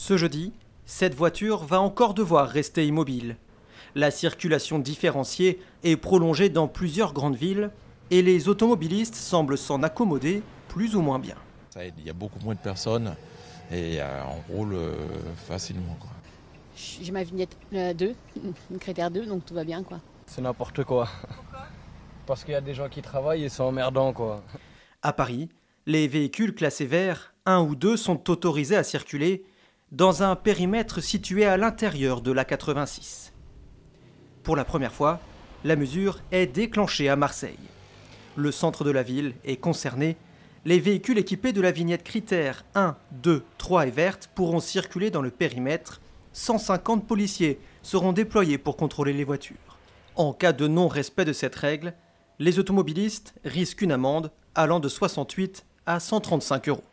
Ce jeudi, cette voiture va encore devoir rester immobile. La circulation différenciée est prolongée dans plusieurs grandes villes et les automobilistes semblent s'en accommoder plus ou moins bien. il y a beaucoup moins de personnes et euh, on roule euh, facilement. J'ai ma vignette 2, euh, une critère 2, donc tout va bien. C'est n'importe quoi. Parce qu'il y a des gens qui travaillent et c'est emmerdant. quoi. À Paris, les véhicules classés verts, un ou deux sont autorisés à circuler dans un périmètre situé à l'intérieur de l'A86. Pour la première fois, la mesure est déclenchée à Marseille. Le centre de la ville est concerné. Les véhicules équipés de la vignette critère 1, 2, 3 et verte pourront circuler dans le périmètre. 150 policiers seront déployés pour contrôler les voitures. En cas de non-respect de cette règle, les automobilistes risquent une amende allant de 68 à 135 euros.